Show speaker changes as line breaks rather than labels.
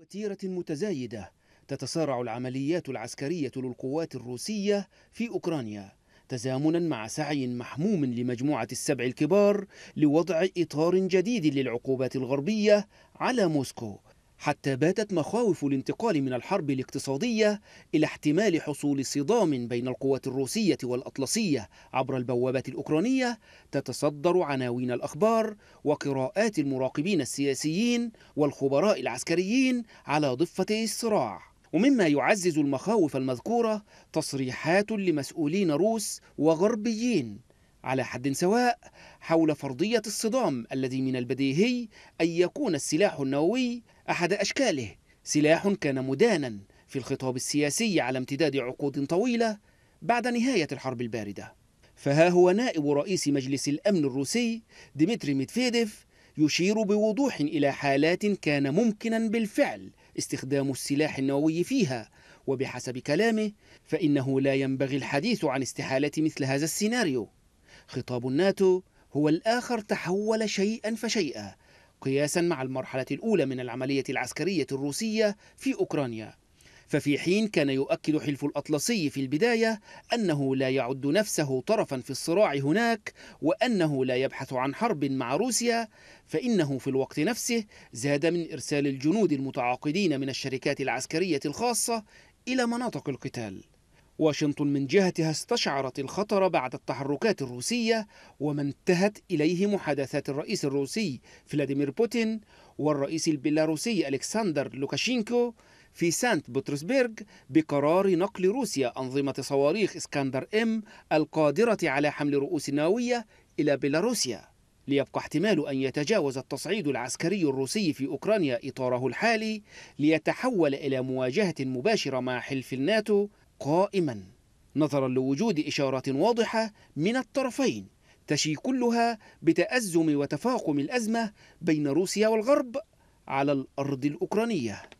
وتيرة متزايدة تتسارع العمليات العسكرية للقوات الروسية في أوكرانيا تزامنا مع سعي محموم لمجموعة السبع الكبار لوضع إطار جديد للعقوبات الغربية على موسكو حتى باتت مخاوف الانتقال من الحرب الاقتصادية إلى احتمال حصول صدام بين القوات الروسية والأطلسية عبر البوابات الأوكرانية تتصدر عناوين الأخبار وقراءات المراقبين السياسيين والخبراء العسكريين على ضفتي الصراع ومما يعزز المخاوف المذكورة تصريحات لمسؤولين روس وغربيين على حد سواء حول فرضية الصدام الذي من البديهي أن يكون السلاح النووي أحد أشكاله سلاح كان مدانا في الخطاب السياسي على امتداد عقود طويلة بعد نهاية الحرب الباردة فها هو نائب رئيس مجلس الأمن الروسي ديمتري ميدفيديف يشير بوضوح إلى حالات كان ممكنا بالفعل استخدام السلاح النووي فيها وبحسب كلامه فإنه لا ينبغي الحديث عن استحالة مثل هذا السيناريو خطاب الناتو هو الآخر تحول شيئا فشيئا قياسا مع المرحلة الأولى من العملية العسكرية الروسية في أوكرانيا ففي حين كان يؤكد حلف الأطلسي في البداية أنه لا يعد نفسه طرفا في الصراع هناك وأنه لا يبحث عن حرب مع روسيا فإنه في الوقت نفسه زاد من إرسال الجنود المتعاقدين من الشركات العسكرية الخاصة إلى مناطق القتال واشنطن من جهتها استشعرت الخطر بعد التحركات الروسية وما انتهت إليه محادثات الرئيس الروسي فلاديمير بوتين والرئيس البيلاروسي ألكسندر لوكاشينكو في سانت بطرسبرغ بقرار نقل روسيا أنظمة صواريخ اسكندر إم القادرة على حمل رؤوس نووية إلى بيلاروسيا ليبقى احتمال أن يتجاوز التصعيد العسكري الروسي في أوكرانيا إطاره الحالي ليتحول إلى مواجهة مباشرة مع حلف الناتو قائما نظرا لوجود إشارات واضحة من الطرفين تشي كلها بتأزم وتفاقم الأزمة بين روسيا والغرب على الأرض الأوكرانية